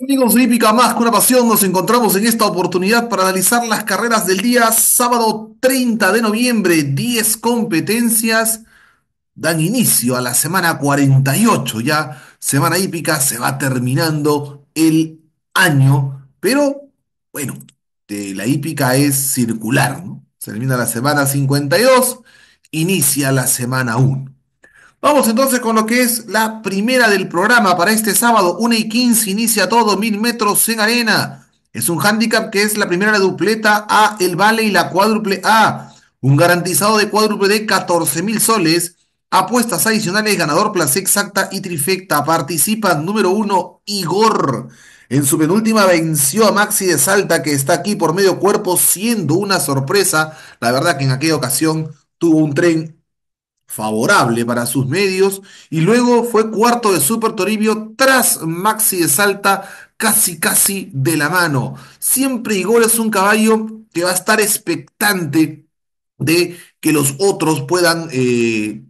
amigos Hípica Más con una pasión, nos encontramos en esta oportunidad para analizar las carreras del día sábado 30 de noviembre. 10 competencias dan inicio a la semana 48. Ya semana hípica se va terminando el año, pero bueno, de la hípica es circular. Se termina la semana 52, inicia la semana 1. Vamos entonces con lo que es la primera del programa para este sábado, 1 y 15, inicia todo, mil metros en arena. Es un handicap que es la primera la dupleta A, el vale y la cuádruple A. Un garantizado de cuádruple de 14 mil soles. Apuestas adicionales, ganador, plaza exacta y trifecta. Participa número uno Igor. En su penúltima venció a Maxi de Salta, que está aquí por medio cuerpo, siendo una sorpresa. La verdad que en aquella ocasión tuvo un tren favorable para sus medios y luego fue cuarto de Super Toribio tras Maxi de Salta casi casi de la mano. Siempre Igor es un caballo que va a estar expectante de que los otros puedan eh,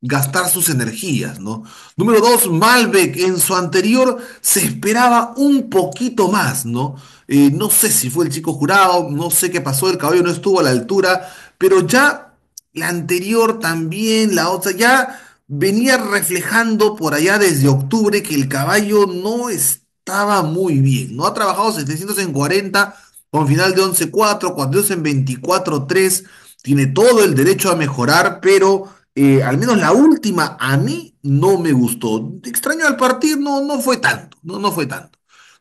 gastar sus energías, ¿no? Número dos, Malbec. En su anterior se esperaba un poquito más, ¿no? Eh, no sé si fue el chico jurado, no sé qué pasó, el caballo no estuvo a la altura, pero ya la anterior también, la otra, ya venía reflejando por allá desde octubre que el caballo no estaba muy bien, ¿no? Ha trabajado 740 en con final de 11-4, es en 24-3, tiene todo el derecho a mejorar, pero eh, al menos la última a mí no me gustó. Extraño al partir, no, no fue tanto, no, no fue tanto.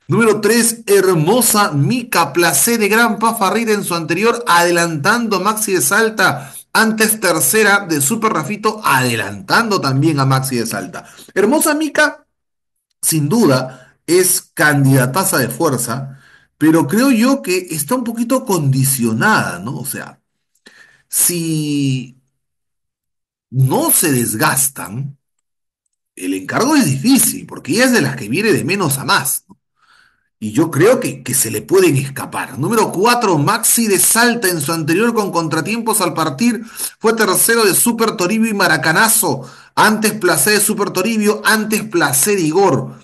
Número 3, hermosa Mica Placé de gran pafarrita en su anterior, adelantando Maxi de Salta. Antes tercera de Super Rafito, adelantando también a Maxi de Salta. Hermosa Mica, sin duda, es candidataza de fuerza, pero creo yo que está un poquito condicionada, ¿no? O sea, si no se desgastan, el encargo es difícil, porque ella es de las que viene de menos a más. ¿no? y yo creo que, que, se le pueden escapar. Número 4, Maxi de Salta en su anterior con contratiempos al partir. Fue tercero de Super Toribio y Maracanazo. Antes Placer de Super Toribio, antes Placer Igor.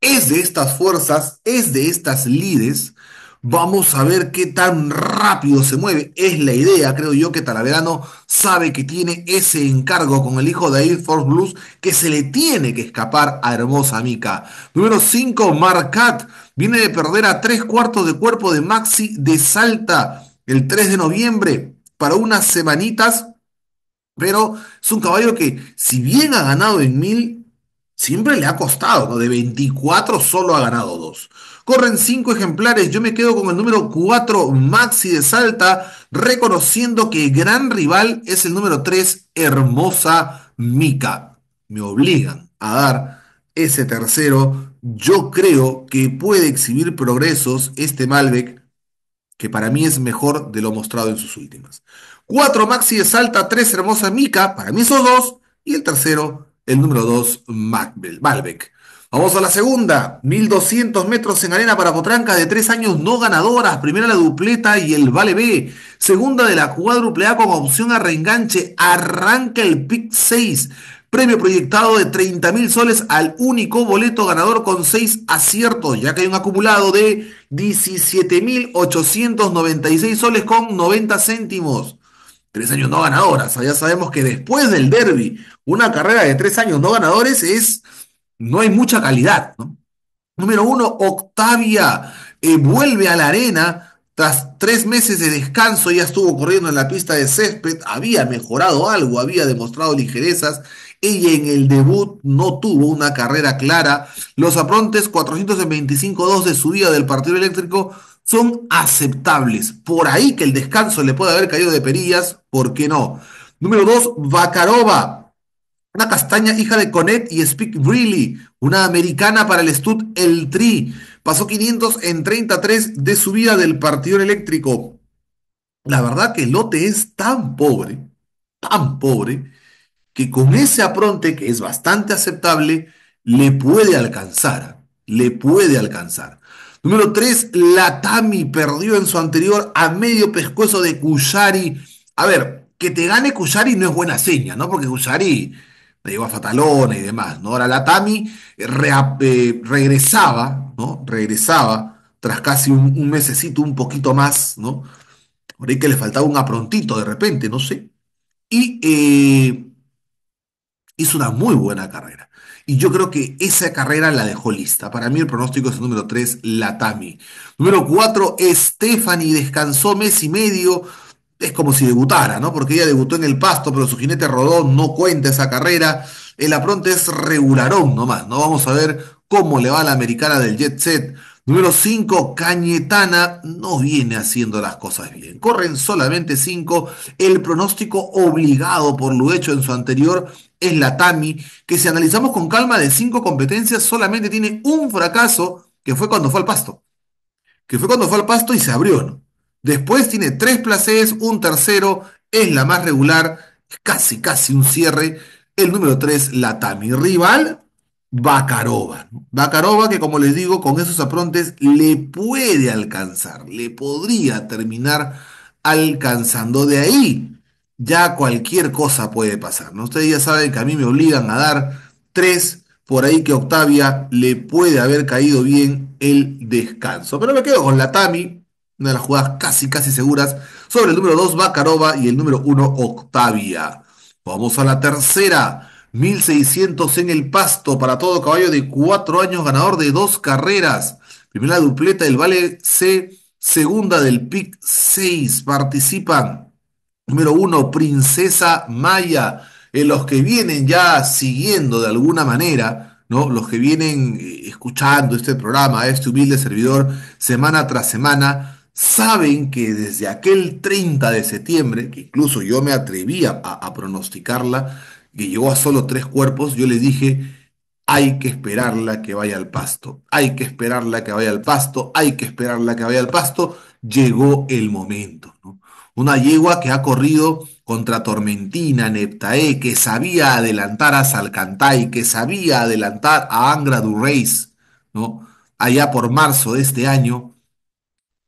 Es de estas fuerzas, es de estas lides. Vamos a ver qué tan rápido se mueve. Es la idea, creo yo, que Talaverano sabe que tiene ese encargo con el hijo de Air Force Blues que se le tiene que escapar a Hermosa Mica. Número 5, Marcat Viene de perder a tres cuartos de cuerpo de Maxi de Salta el 3 de noviembre para unas semanitas. Pero es un caballo que, si bien ha ganado en mil, siempre le ha costado, De 24 solo ha ganado dos. Corren cinco ejemplares, yo me quedo con el número 4, Maxi de Salta, reconociendo que gran rival es el número 3, Hermosa Mica. Me obligan a dar ese tercero yo creo que puede exhibir progresos este Malbec, que para mí es mejor de lo mostrado en sus últimas. Cuatro Maxi de Salta, tres Hermosa Mica, para mí esos dos, y el tercero, el número dos, Malbec. Vamos a la segunda, 1200 metros en arena para Potranca de tres años no ganadoras, primera la dupleta y el Vale B, segunda de la cuádruple A con opción a reenganche, arranca el pick 6, Premio proyectado de 30 mil soles al único boleto ganador con seis aciertos, ya que hay un acumulado de 17.896 soles con 90 céntimos. Tres años no ganadoras. Ah, ya sabemos que después del derby, una carrera de tres años no ganadores es. No hay mucha calidad, Número uno, Octavia eh, vuelve a la arena tras tres meses de descanso, ya estuvo corriendo en la pista de césped, había mejorado algo, había demostrado ligerezas ella en el debut no tuvo una carrera clara. Los aprontes 425-2 de su del partido eléctrico son aceptables. Por ahí que el descanso le puede haber caído de perillas, ¿por qué no? Número 2, Vakarova. Una castaña hija de Conet y Speak Really. Una americana para el Stud El Tri. Pasó 500 en 33 de subida del partido eléctrico. La verdad que el lote es tan pobre, tan pobre, que con ese apronte, que es bastante aceptable, le puede alcanzar, le puede alcanzar. Número 3, Latami perdió en su anterior a medio pescuezo de Kushari. A ver, que te gane Kushari no es buena seña, ¿no? Porque le le a Fatalona y demás, ¿no? Ahora Latami eh, eh, regresaba, ¿no? Regresaba tras casi un, mesecito, un poquito más, ¿no? Por ahí que le faltaba un aprontito de repente, no sé. Y eh, hizo una muy buena carrera. Y yo creo que esa carrera la dejó lista. Para mí el pronóstico es el número 3, Latami. Número 4, Stephanie descansó mes y medio. Es como si debutara, ¿no? Porque ella debutó en el pasto, pero su jinete rodó, no cuenta esa carrera. El apronte es regularón nomás, ¿no? Vamos a ver cómo le va a la americana del jet set. Número 5, Cañetana no viene haciendo las cosas bien. Corren solamente 5. El pronóstico obligado por lo hecho en su anterior es la Tami, que si analizamos con calma de 5 competencias, solamente tiene un fracaso, que fue cuando fue al pasto. Que fue cuando fue al pasto y se abrió. ¿no? Después tiene tres places, un tercero, es la más regular, casi, casi un cierre. El número 3, la Tami. Rival, Bacarova. Bacarova que como les digo, con esos aprontes le puede alcanzar, le podría terminar alcanzando de ahí. Ya cualquier cosa puede pasar. ¿no? Ustedes ya saben que a mí me obligan a dar tres, por ahí que Octavia le puede haber caído bien el descanso. Pero me quedo con la Tami, una de las jugadas casi, casi seguras, sobre el número dos Bacarova y el número uno Octavia. Vamos a la tercera. 1600 en el pasto para todo caballo de cuatro años, ganador de dos carreras. Primera dupleta del Vale C, segunda del PIC 6. Participan. Número uno, Princesa Maya. En los que vienen ya siguiendo de alguna manera, ¿no? Los que vienen eh, escuchando este programa, este humilde servidor, semana tras semana, saben que desde aquel 30 de septiembre, que incluso yo me atrevía a pronosticarla, que llegó a solo tres cuerpos, yo le dije, hay que esperarla que vaya al pasto, hay que esperarla que vaya al pasto, hay que esperarla que vaya al pasto, llegó el momento. Una yegua que ha corrido contra Tormentina, Neptae, que sabía adelantar a Salcantay, que sabía adelantar a Angra du Reis, ¿no? allá por marzo de este año,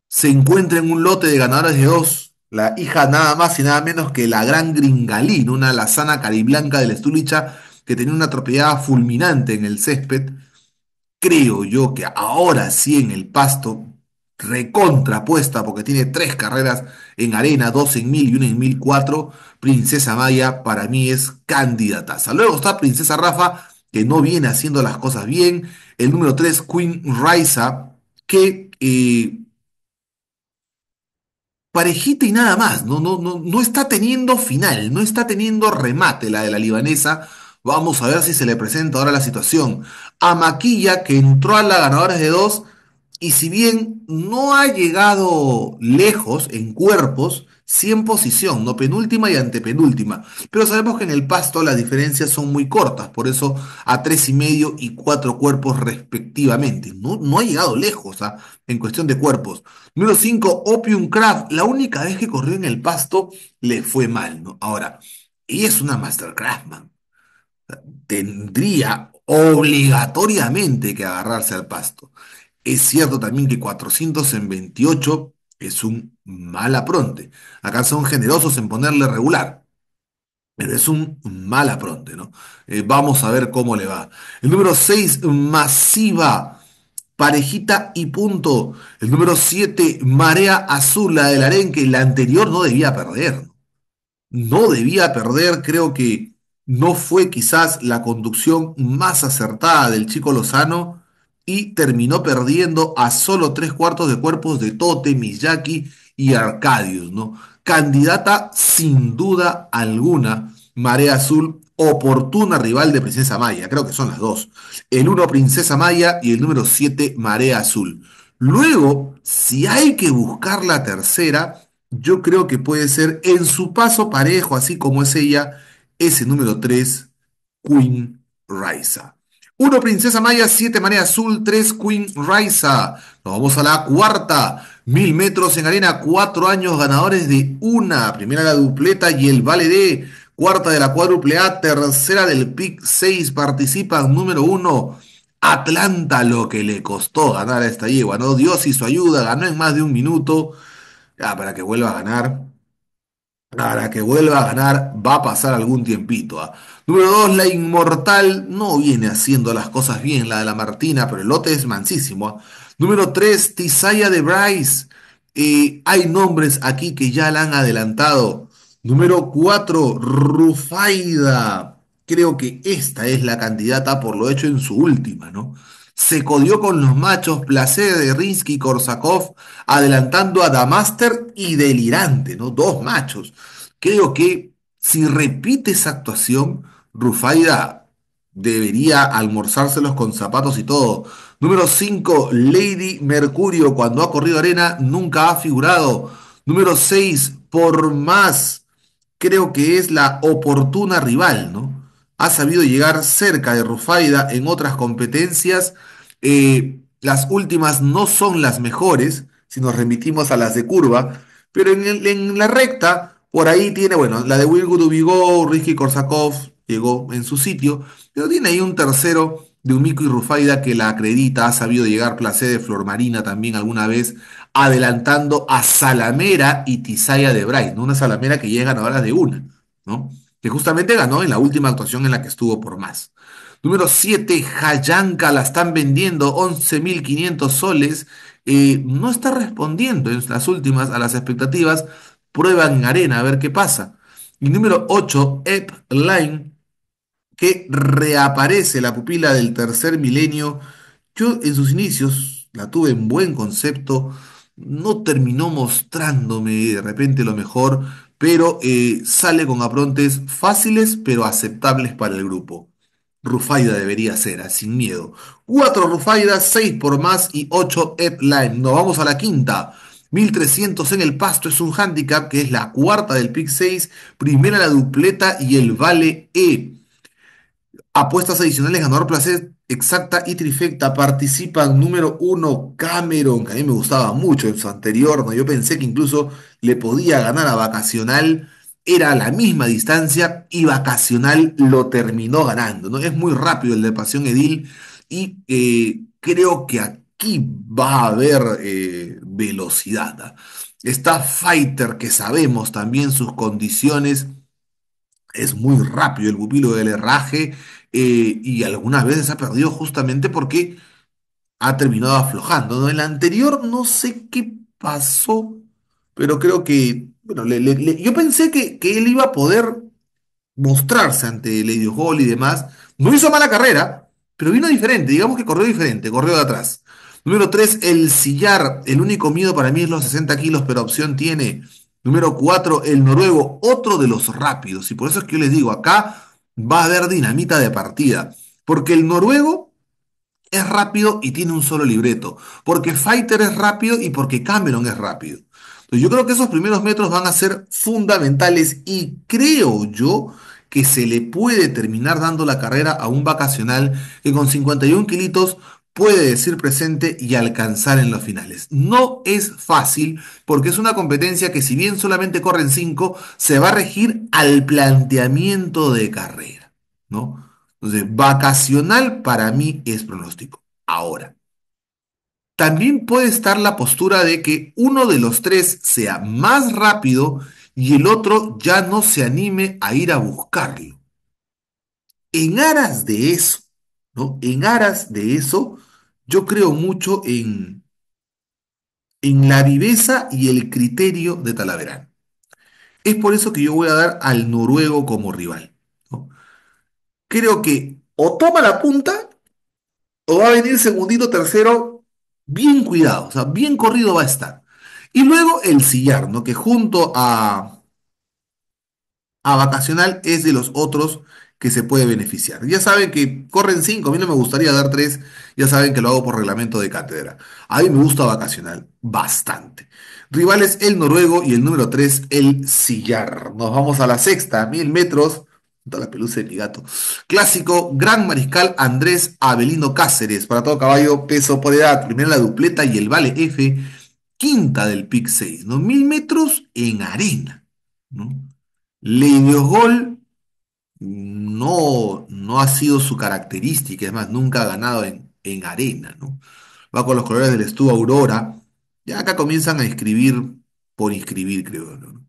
se encuentra en un lote de ganadores de dos, la hija nada más y nada menos que la gran Gringalín, una lazana cariblanca de la Estulicha que tenía una atropellada fulminante en el césped. Creo yo que ahora sí en el pasto recontrapuesta porque tiene tres carreras en arena, dos en mil y una en mil cuatro. Princesa Maya para mí es candidata. Luego está Princesa Rafa, que no viene haciendo las cosas bien. El número tres, Queen Raisa, que eh, parejita y nada más. No, no, no, no está teniendo final, no está teniendo remate la de la libanesa. Vamos a ver si se le presenta ahora la situación. A Maquilla, que entró a la ganadora de dos, y si bien no ha llegado lejos en cuerpos, 100 posición, no penúltima y antepenúltima. Pero sabemos que en el pasto las diferencias son muy cortas, por eso a tres y medio y cuatro cuerpos respectivamente. No, no ha llegado lejos ¿ah? en cuestión de cuerpos. Número 5, Opium Craft. La única vez que corrió en el pasto le fue mal. ¿no? Ahora, y es una mastercraft, man. Tendría obligatoriamente que agarrarse al pasto. Es cierto también que 400 en 28 es un mal apronte. Acá son generosos en ponerle regular, pero es un mal apronte, ¿no? Eh, vamos a ver cómo le va. El número 6, masiva, parejita y punto. El número 7, marea azul, la del arenque. La anterior no debía perder. No debía perder, creo que no fue quizás la conducción más acertada del chico Lozano y terminó perdiendo a solo tres cuartos de cuerpos de Tote, Miyaki y Arcadius, ¿no? Candidata sin duda alguna, Marea Azul, oportuna rival de Princesa Maya, creo que son las dos. El 1 Princesa Maya y el número 7 Marea Azul. Luego, si hay que buscar la tercera, yo creo que puede ser en su paso parejo, así como es ella, ese número 3, Queen Raisa. 1 Princesa Maya, 7 Marea Azul, 3 Queen Raisa. Nos vamos a la cuarta. Mil metros en arena, cuatro años ganadores de una. Primera la dupleta y el vale de Cuarta de la cuádruple A, tercera del PIC 6. Participan número uno, Atlanta, lo que le costó ganar a esta yegua, ¿no? Dios y su ayuda, ganó en más de un minuto. Ya, para que vuelva a ganar. Para que vuelva a ganar va a pasar algún tiempito. ¿ah? Número 2, la Inmortal no viene haciendo las cosas bien, la de la Martina, pero el lote es mansísimo. ¿ah? Número 3, Tisaya de Bryce. Eh, hay nombres aquí que ya la han adelantado. Número 4, Rufaida. Creo que esta es la candidata por lo hecho en su última, ¿no? se codió con los machos Placer de Rinsky y Korsakov, adelantando a Damaster y Delirante, ¿no? Dos machos. Creo que si repite esa actuación, Rufaida debería almorzárselos con zapatos y todo. Número 5, Lady Mercurio, cuando ha corrido arena, nunca ha figurado. Número 6, por más, creo que es la oportuna rival, ¿no? Ha sabido llegar cerca de Rufaida en otras competencias eh, las últimas no son las mejores, si nos remitimos a las de curva, pero en, la recta, por ahí tiene, bueno, la de Wilgo Ubigo Ricky Korsakov llegó en su sitio, pero tiene ahí un tercero de Umiko y Rufaida que la acredita, ha sabido llegar Placé de Flor Marina también alguna vez, adelantando a Salamera y Tizaya de Braille, una Salamera que llega a horas de una, ¿no? que justamente ganó en la última actuación en la que estuvo por más. Número 7, Hayanka la están vendiendo 11.500 soles. Eh, no está respondiendo en las últimas a las expectativas. prueban en arena, a ver qué pasa. Y número 8, Ep Line, que reaparece la pupila del tercer milenio. Yo en sus inicios la tuve en buen concepto. No terminó mostrándome de repente lo mejor, pero eh, sale con aprontes fáciles pero aceptables para el grupo. Rufaida debería ser, ah, sin miedo. Cuatro Rufaidas, seis por más y ocho Headline. Nos vamos a la quinta. 1300 en el pasto es un handicap que es la cuarta del pick 6, primera la dupleta y el vale E. Apuestas adicionales, ganador placer exacta y trifecta. Participan número 1 Cameron, que a mí me gustaba mucho en su anterior, ¿no? yo pensé que incluso le podía ganar a vacacional era a la misma distancia y Vacacional lo terminó ganando. ¿no? Es muy rápido el de Pasión Edil y eh, creo que aquí va a haber eh, velocidad. ¿ah? Está Fighter, que sabemos también sus condiciones. Es muy rápido el pupilo del herraje eh, y algunas veces ha perdido justamente porque ha terminado aflojando. En El anterior no sé qué pasó, pero creo que bueno, yo pensé que, que él iba a poder mostrarse ante Lady Hall y demás. No hizo mala carrera, pero vino diferente. Digamos que corrió diferente, corrió de atrás. Número 3, el sillar. El único miedo para mí es los 60 kilos, pero opción tiene. Número 4, el noruego, otro de los rápidos. Y por eso es que yo les digo, acá va a haber dinamita de partida. Porque el noruego es rápido y tiene un solo libreto. Porque Fighter es rápido y porque Cameron es rápido. Yo creo que esos primeros metros van a ser fundamentales y creo yo que se le puede terminar dando la carrera a un vacacional que con 51 kilitos puede decir presente y alcanzar en los finales. No es fácil porque es una competencia que si bien solamente corren 5, se va a regir al planteamiento de carrera, ¿no? Entonces, vacacional para mí es pronóstico. Ahora, también puede estar la postura de que uno de los tres sea más rápido y el otro ya no se anime a ir a buscarlo. En aras de eso, ¿no? En aras de eso, yo creo mucho en, en la viveza y el criterio de Talaverán. Es por eso que yo voy a dar al noruego como rival. Creo que o toma la punta o va a venir segundito, tercero, bien cuidado, o sea, bien corrido va a estar. Y luego el sillar, ¿no? Que junto a, a vacacional es de los otros que se puede beneficiar. Ya saben que corren cinco, a mí no me gustaría dar tres, ya saben que lo hago por reglamento de cátedra. A mí me gusta vacacional bastante. Rivales el noruego y el número tres, el sillar. Nos vamos a la sexta, mil metros la pelusa de mi gato. Clásico, gran mariscal Andrés Abelino Cáceres. Para todo caballo, peso por edad. primera la dupleta y el vale F. Quinta del pick 6, ¿no? Mil metros en arena, ¿no? dio Gol no, no ha sido su característica, es más, nunca ha ganado en, en arena, ¿no? Va con los colores del Estuvo Aurora. Ya acá comienzan a escribir por inscribir, creo, ¿no?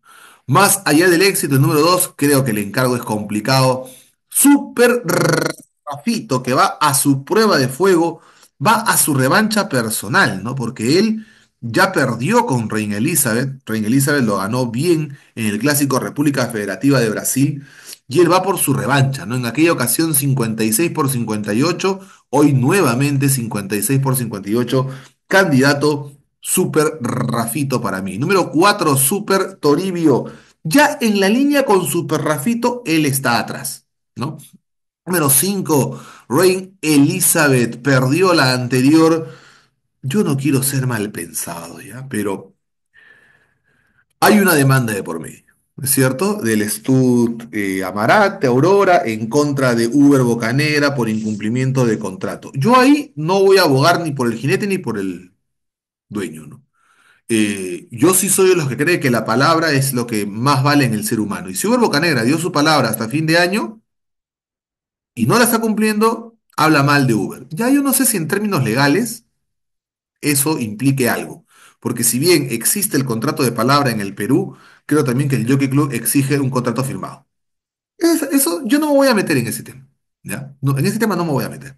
Más allá del éxito, el número dos, creo que el encargo es complicado. Super Rafito, que va a su prueba de fuego, va a su revancha personal, ¿no? Porque él ya perdió con Reina Elizabeth. Reina Elizabeth lo ganó bien en el clásico República Federativa de Brasil. Y él va por su revancha, ¿no? En aquella ocasión 56 por 58, hoy nuevamente 56 por 58, candidato Super Rafito para mí. Número 4, Super Toribio. Ya en la línea con Super Rafito, él está atrás, ¿no? Número 5, Rain Elizabeth perdió la anterior. Yo no quiero ser mal pensado, ¿ya? Pero hay una demanda de por mí es cierto? Del Stud eh, Amarate, Aurora, en contra de Uber Bocanera por incumplimiento de contrato. Yo ahí no voy a abogar ni por el jinete ni por el dueño, ¿no? Eh, yo sí soy de los que cree que la palabra es lo que más vale en el ser humano. Y si Uber Bocanegra dio su palabra hasta fin de año y no la está cumpliendo, habla mal de Uber. Ya yo no sé si en términos legales eso implique algo. Porque si bien existe el contrato de palabra en el Perú, creo también que el Jockey Club exige un contrato firmado. eso yo no me voy a meter en ese tema. ¿ya? en ese tema no me voy a meter.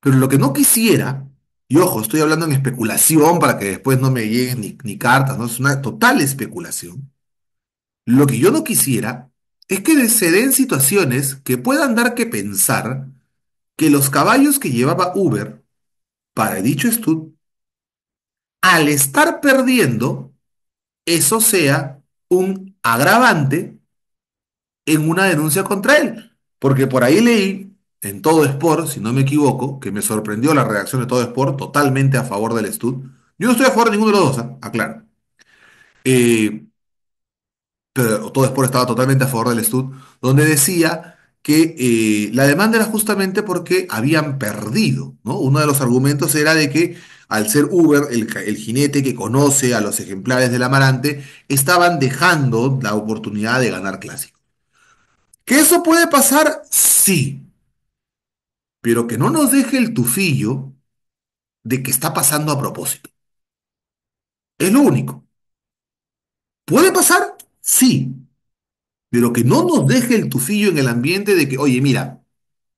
Pero lo que no quisiera y ojo, estoy hablando en especulación para que después no me lleguen ni, cartas, ¿no? Es una total especulación. Lo que yo no quisiera es que se den situaciones que puedan dar que pensar que los caballos que llevaba Uber para dicho estudio, al estar perdiendo, eso sea un agravante en una denuncia contra él. Porque por ahí leí en Todo Sport, si no me equivoco, que me sorprendió la reacción de Todo Sport, totalmente a favor del Stud. Yo no estoy a favor de ninguno de los dos, ¿ah? aclaro. Eh, pero Todo Sport estaba totalmente a favor del Stud, donde decía que eh, la demanda era justamente porque habían perdido. Uno de los argumentos era de que al ser Uber, el, el jinete que conoce a los ejemplares del amarante, estaban dejando la oportunidad de ganar clásico. ¿Que eso puede pasar? Sí, pero que no nos deje el tufillo de que está pasando a propósito. Es lo único. ¿Puede pasar? Sí. Pero que no nos deje el tufillo en el ambiente de que, oye, mira,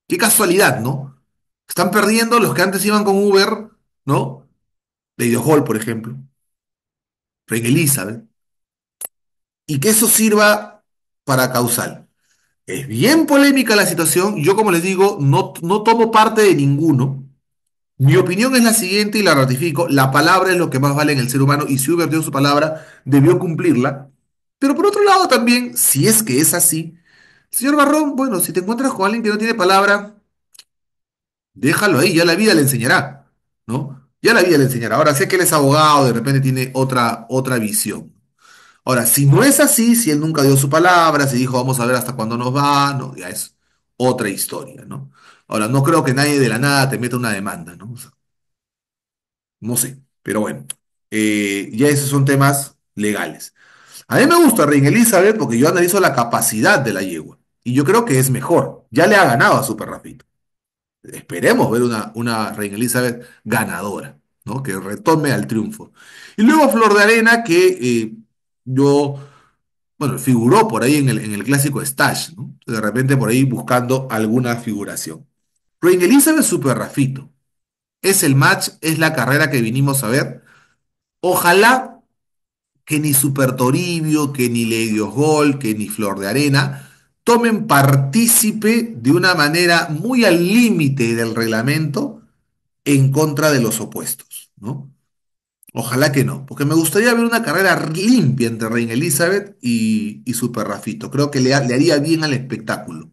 qué casualidad, ¿no? Están perdiendo los que antes iban con Uber, ¿no? De Hall, por ejemplo. Pero Elizabeth. Y que eso sirva para causal. Es bien polémica la situación. Yo, como les digo, no, tomo parte de ninguno. Mi opinión es la siguiente y la ratifico. La palabra es lo que más vale en el ser humano y si hubiera dio su palabra, debió cumplirla. Pero por otro lado también, si es que es así, señor Barrón, bueno, si te encuentras con alguien que no tiene palabra, déjalo ahí, ya la vida le enseñará, ¿no? Ya la vida le enseñará. Ahora sé que él es abogado, de repente tiene otra, otra visión. Ahora, si no es así, si él nunca dio su palabra, si dijo vamos a ver hasta cuándo nos va, no, ya es otra historia, ¿no? Ahora, no creo que nadie de la nada te meta una demanda, ¿no? no sé, pero bueno, eh, ya esos son temas legales. A mí me gusta Reina Elizabeth porque yo analizo la capacidad de la yegua y yo creo que es mejor. Ya le ha ganado a Super Rafito. Esperemos ver una, una Reina Elizabeth ganadora, ¿no? Que retome al triunfo. Y luego Flor de Arena que... Eh, yo, bueno, figuró por ahí en el, clásico Stash, ¿no? De repente por ahí buscando alguna figuración. Rain Elizabeth super Rafito. Es el match, es la carrera que vinimos a ver. Ojalá que ni Super Toribio, que ni Lady Gol, que ni Flor de Arena tomen partícipe de una manera muy al límite del reglamento en contra de los opuestos, ¿no? Ojalá que no, porque me gustaría ver una carrera limpia entre Reina Elizabeth y, Super Rafito. Creo que le, haría bien al espectáculo.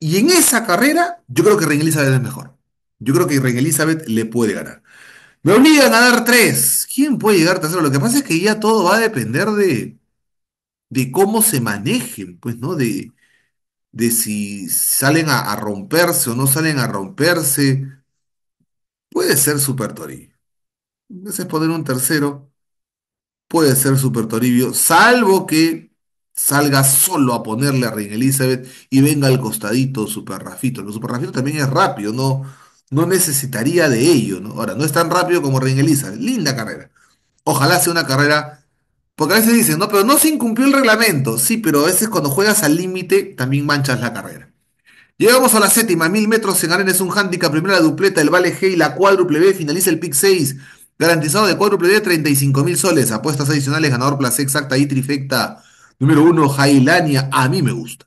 Y en esa carrera, yo creo que Reina Elizabeth es mejor. Yo creo que Reina Elizabeth le puede ganar. Me obligan a dar tres. ¿Quién puede llegar tercero? Lo que pasa es que ya todo va a depender de, de cómo se manejen, pues, ¿no? De, de si salen a, a romperse o no salen a romperse. Puede ser Super Tori veces poner un tercero puede ser super Toribio, salvo que salga solo a ponerle a Reina Elizabeth y venga al costadito Super Rafito. Lo Super Rafito también es rápido, no, no necesitaría de ello, ¿no? Ahora, no es tan rápido como Reina Elizabeth, linda carrera. Ojalá sea una carrera, porque a veces dicen, no, pero no se incumplió el reglamento. Sí, pero a veces cuando juegas al límite también manchas la carrera. Llegamos a la séptima, mil metros en arena es un handicap, primera dupleta, el Vale G y la cuádruple B, finaliza el pick 6. Garantizado de cuatro de 35 mil soles. Apuestas adicionales, ganador, place exacta y trifecta. Número uno, Jailania. A mí me gusta.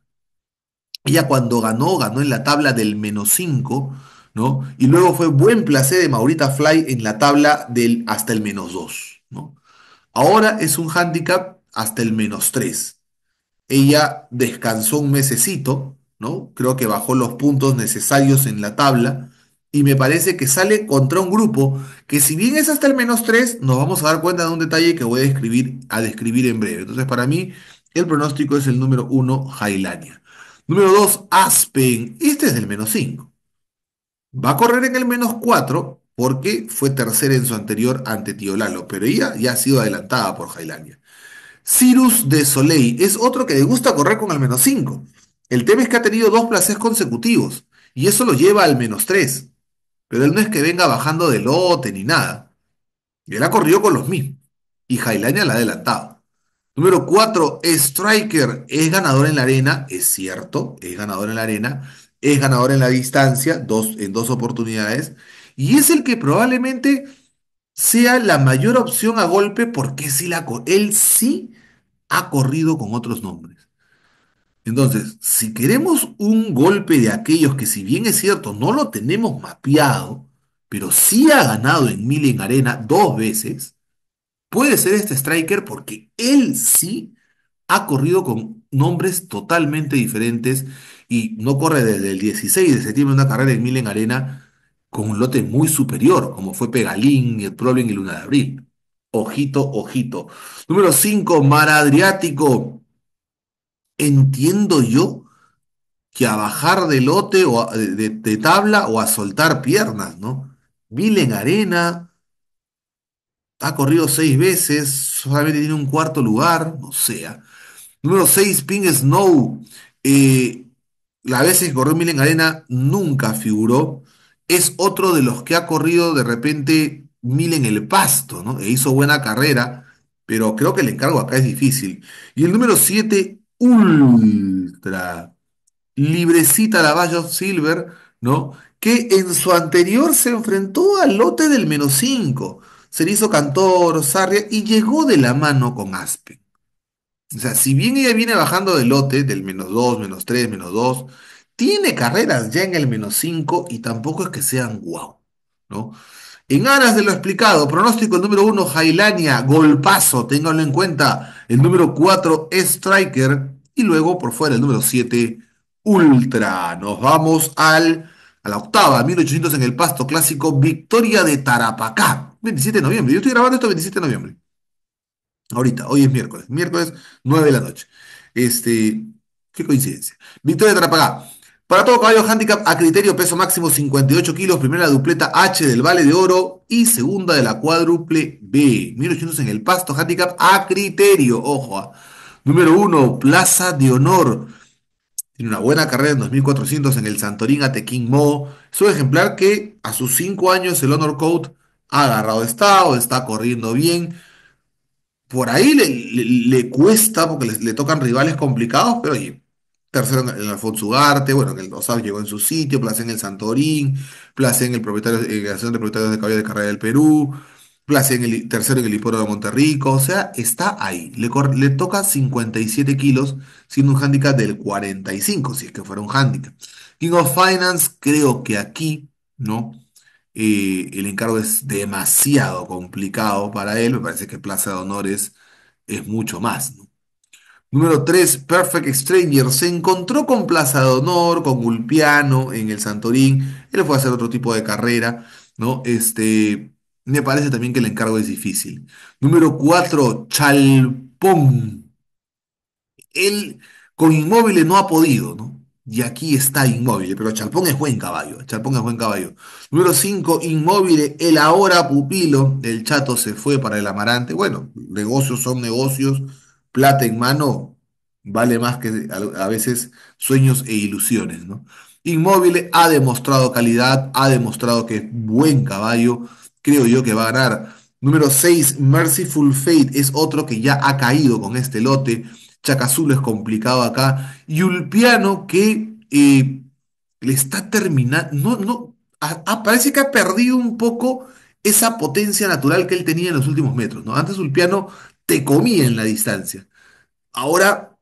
Ella cuando ganó, ganó en la tabla del menos 5, ¿no? Y luego fue buen placer de Maurita Fly en la tabla del hasta el menos 2, ¿no? Ahora es un handicap hasta el menos 3. Ella descansó un mesecito, ¿no? Creo que bajó los puntos necesarios en la tabla y me parece que sale contra un grupo que si bien es hasta el menos 3, nos vamos a dar cuenta de un detalle que voy a describir, a describir en breve. Entonces, para mí, el pronóstico es el número 1, Jailania. Número 2, Aspen. Este es del menos 5. Va a correr en el menos 4 porque fue tercera en su anterior ante Tío pero ella ya ha sido adelantada por Jailania. Cirus de Soleil es otro que le gusta correr con el menos 5. El tema es que ha tenido dos places consecutivos y eso lo lleva al menos 3. Pero él no es que venga bajando de lote ni nada. Él ha corrido con los mismos. Y Jailania la ha adelantado. Número 4, Striker es ganador en la arena, es cierto, es ganador en la arena, es ganador en la distancia, dos, en dos oportunidades, y es el que probablemente sea la mayor opción a golpe porque la, él sí ha corrido con otros nombres. Entonces, si queremos un golpe de aquellos que si bien es cierto, no lo tenemos mapeado, pero sí ha ganado en Mil en Arena dos veces, puede ser este striker porque él sí ha corrido con nombres totalmente diferentes y no corre desde el 16 de septiembre una carrera en Mil en Arena con un lote muy superior, como fue Pegalín, el Problem y Luna de Abril. Ojito, ojito. Número 5, Mar Adriático entiendo yo que a bajar de lote o de, tabla o a soltar piernas, ¿no? Mil en arena, ha corrido seis veces, solamente tiene un cuarto lugar, no sea. ¿ah? Número seis, Ping Snow. Eh, la veces que corrió Mil en arena nunca figuró. Es otro de los que ha corrido de repente Mil en el pasto, ¿no? E hizo buena carrera, pero creo que el encargo acá es difícil. Y el número siete ultra librecita la of Silver, ¿no? Que en su anterior se enfrentó al lote del menos 5. Se le hizo Cantor, Sarria y llegó de la mano con Aspen. O sea, si bien ella viene bajando del lote, del menos 2, menos 3, menos 2, tiene carreras ya en el menos 5 y tampoco es que sean guau, ¿no? En aras de lo explicado, pronóstico el número 1, Jailania, golpazo, ténganlo en cuenta. El número 4, Striker, y luego, por fuera, el número 7, Ultra. Nos vamos al, a la octava, 1800 en el pasto clásico, Victoria de Tarapacá, 27 de noviembre. Yo estoy grabando esto 27 de noviembre. Ahorita, hoy es miércoles, miércoles 9 de la noche. Este, qué coincidencia. Victoria de Tarapacá. Para todo caballo handicap a criterio peso máximo 58 kilos, primera dupleta H del Vale de Oro y segunda de la cuádruple B. 1800 en el pasto handicap a criterio, ojo. Ah, Número uno, Plaza de Honor. Tiene una buena carrera en 2400 en el Santorín Atequín Mo. Es un ejemplar que a sus cinco años el Honor Code ha agarrado estado, está corriendo bien. Por ahí le, cuesta porque le, tocan rivales complicados, pero oye, tercero en el Alfonso Ugarte, bueno, que el Osab llegó en su sitio, plaza en el Santorín, plaza en el propietario, eh, de Propietarios de caballos de Carrera del Perú, Plaza en el tercero en el hipódromo de Monterrico, o sea, está ahí. Le, toca 57 kilos, siendo un hándicap del 45, si es que fuera un hándicap. King of Finance, creo que aquí, ¿no? Eh, el encargo es demasiado complicado para él, me parece que Plaza de Honores es mucho más, ¿no? Número 3, Perfect Stranger. Se encontró con Plaza de Honor, con Gulpiano en el Santorín. Él fue a hacer otro tipo de carrera, ¿no? Este, me parece también que el encargo es difícil. Número cuatro, Chalpón. Él con Inmóvil no ha podido, ¿no? Y aquí está Inmóvil, pero Chalpón es buen caballo. Chalpón es buen caballo. Número 5, Inmóvil, el ahora pupilo. El chato se fue para el amarante. Bueno, negocios son negocios. Plata en mano vale más que a veces sueños e ilusiones, ¿no? Inmóvil ha demostrado calidad, ha demostrado que es buen caballo creo yo que va a ganar. Número 6, Merciful Fate es otro que ya ha caído con este lote. Chacazulo es complicado acá. Y Ulpiano que eh, le está terminando. No, no, parece que ha perdido un poco esa potencia natural que él tenía en los últimos metros. ¿no? Antes Ulpiano te comía en la distancia. Ahora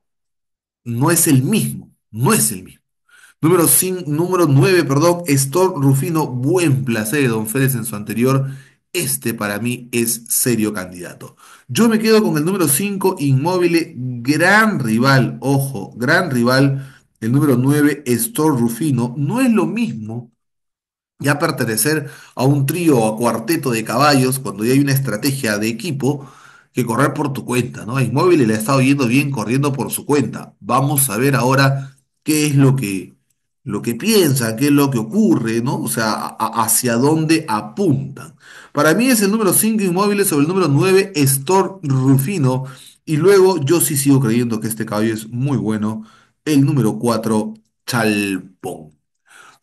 no es el mismo, no es el mismo. Número, número 9, perdón, Estor Rufino, buen placer Don Férez en su anterior. Este para mí es serio candidato. Yo me quedo con el número 5, Inmóvil, gran rival, ojo, gran rival. El número 9, Estor Rufino. No es lo mismo ya pertenecer a un trío o a cuarteto de caballos cuando ya hay una estrategia de equipo que correr por tu cuenta, ¿no? Inmóvil le ha estado yendo bien corriendo por su cuenta. Vamos a ver ahora qué es lo que lo que piensan, qué es lo que ocurre, ¿no? O sea, hacia dónde apuntan. Para mí es el número 5 Inmóviles sobre el número 9 Stor Rufino. Y luego yo sí sigo creyendo que este caballo es muy bueno. El número 4 Chalpón.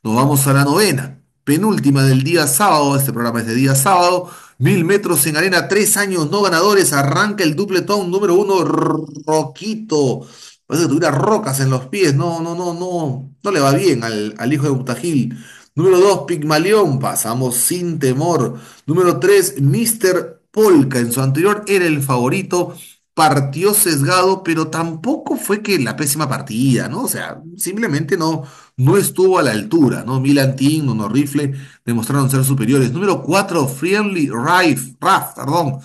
Nos vamos a la novena, penúltima del día sábado. Este programa es de día sábado. Mil metros en arena, tres años no ganadores. Arranca el dupletón número uno, Roquito parece que tuviera rocas en los pies, no, no, no, no, no le va bien al, hijo de Butajil. Número 2, Pigmalión, pasamos sin temor. Número 3, Mr. Polka, en su anterior era el favorito, partió sesgado, pero tampoco fue que la pésima partida, ¿no? O sea, simplemente no, no estuvo a la altura, ¿no? Milan Team, Nono Rifle demostraron ser superiores. Número 4, Friendly Rife, Raf, perdón,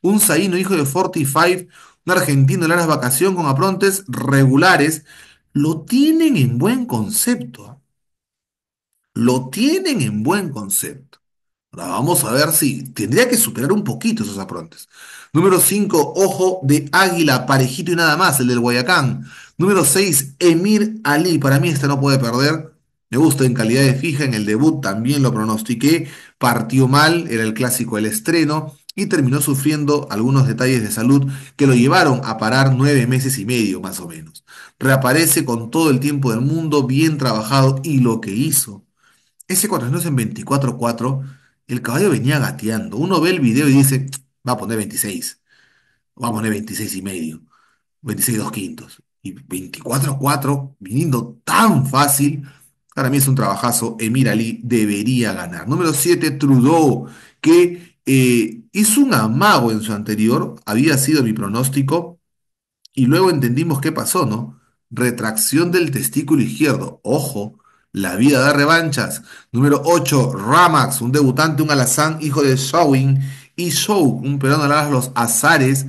un Saino, hijo de 45 un argentino en las vacaciones con aprontes regulares, lo tienen en buen concepto. ¿ah? Lo tienen en buen concepto. Ahora vamos a ver si tendría que superar un poquito esos aprontes. Número 5, Ojo de Águila, parejito y nada más, el del Guayacán. Número 6, Emir Ali. Para mí este no puede perder. Me gusta en calidad de fija, en el debut también lo pronostiqué. Partió mal, era el clásico el estreno y terminó sufriendo algunos detalles de salud que lo llevaron a parar nueve meses y medio más o menos. Reaparece con todo el tiempo del mundo, bien trabajado y lo que hizo. Ese es en 24-4, el caballo venía gateando. Uno ve el video y dice, va a poner 26, va a poner 26 y medio, 26 dos quintos. Y 24-4, viniendo tan fácil, para mí es un trabajazo. Emir Ali debería ganar. Número 7, Trudeau, que... Eh, hizo un amago en su anterior, había sido mi pronóstico, y luego entendimos qué pasó, ¿no? Retracción del testículo izquierdo. Ojo, la vida da revanchas. Número 8, Ramax, un debutante, un alazán, hijo de Showing, Y Show, un peruano de los azares.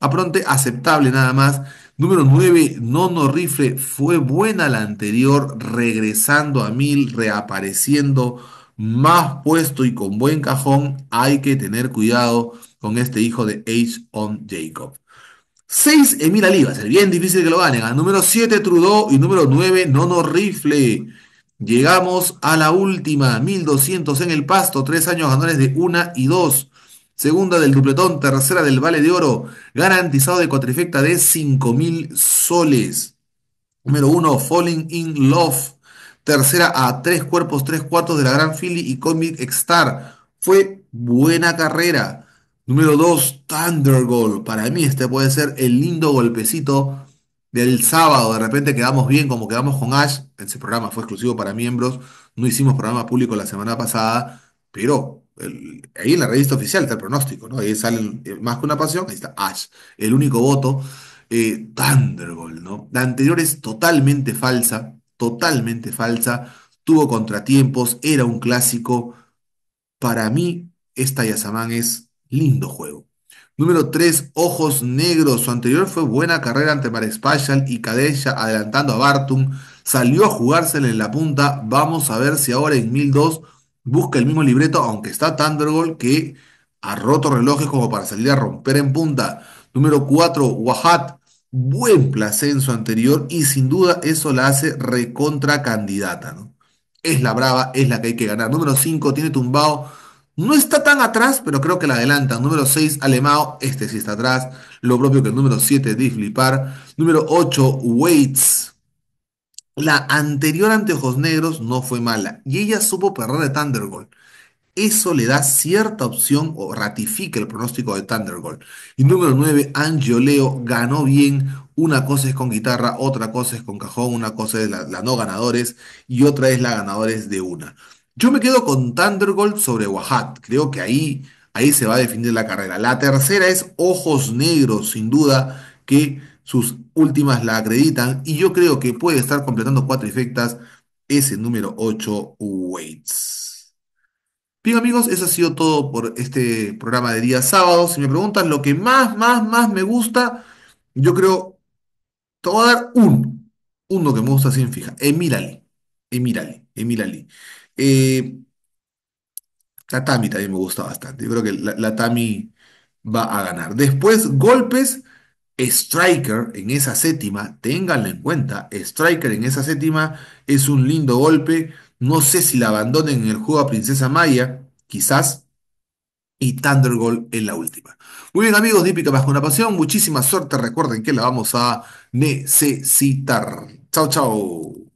Apronte, aceptable nada más. Número 9, Nono Rifle. Fue buena la anterior, regresando a mil, reapareciendo más puesto y con buen cajón, hay que tener cuidado con este hijo de Ace on Jacob. 6, Emil Alivas, el bien difícil que lo ganen. ¿ah? número 7, Trudeau. Y número 9, Nono Rifle. Llegamos a la última, 1200 en el pasto, tres años ganadores de 1 y 2. Segunda del dupletón, tercera del Vale de Oro, garantizado de cuatrifecta de 5000 soles. Número 1, Falling in Love. Tercera a tres cuerpos, tres cuartos de la Gran Philly y Comic Star. Fue buena carrera. Número dos, Thunder Para mí este puede ser el lindo golpecito del sábado. De repente quedamos bien como quedamos con Ash. Ese programa fue exclusivo para miembros. No hicimos programa público la semana pasada, pero ahí en la revista oficial está el pronóstico, ¿no? Ahí sale más que una pasión, ahí está Ash, el único voto. Eh, Thunder Thunderbolt, ¿no? La anterior es totalmente falsa totalmente falsa, tuvo contratiempos, era un clásico. Para mí, esta Yasamán es lindo juego. Número 3, Ojos Negros. Su anterior fue buena carrera ante Marespachal y Cadella adelantando a Bartum. Salió a jugársela en la punta. Vamos a ver si ahora en 1002 busca el mismo libreto, aunque está Thunderbolt que ha roto relojes como para salir a romper en punta. Número 4, Wahat buen su anterior y sin duda eso la hace recontra candidata, Es la brava, es la que hay que ganar. Número 5 tiene tumbado. No está tan atrás, pero creo que la adelanta Número 6, Alemao. Este sí está atrás. Lo propio que el número 7, flipar Número 8, Waits. La anterior ante Negros no fue mala. Y ella supo perder de Thunderbolt. Eso le da cierta opción o ratifica el pronóstico de Thundergold. Y número 9, Angioleo ganó bien. Una cosa es con guitarra, otra cosa es con cajón, una cosa es la, no ganadores y otra es la ganadores de una. Yo me quedo con Thundergold sobre Wahat. Creo que ahí, ahí se va a definir la carrera. La tercera es Ojos Negros, sin duda que sus últimas la acreditan. Y yo creo que puede estar completando cuatro efectas ese número 8 Waits. Bien amigos, eso ha sido todo por este programa de día sábado. Si me preguntan lo que más, más, más me gusta, yo creo, te voy a dar un, uno que me gusta sin fija, Emir Ali, Emir eh, la Tami también me gusta bastante, yo creo que la, Tami va a ganar. Después, golpes, Striker en esa séptima, ténganlo en cuenta, Striker en esa séptima es un lindo golpe no sé si la abandonen en el juego a Princesa Maya, quizás. Y Thunderbolt en la última. Muy bien, amigos Nípica Bajo una Pasión. Muchísima suerte. Recuerden que la vamos a necesitar. Chao, chao.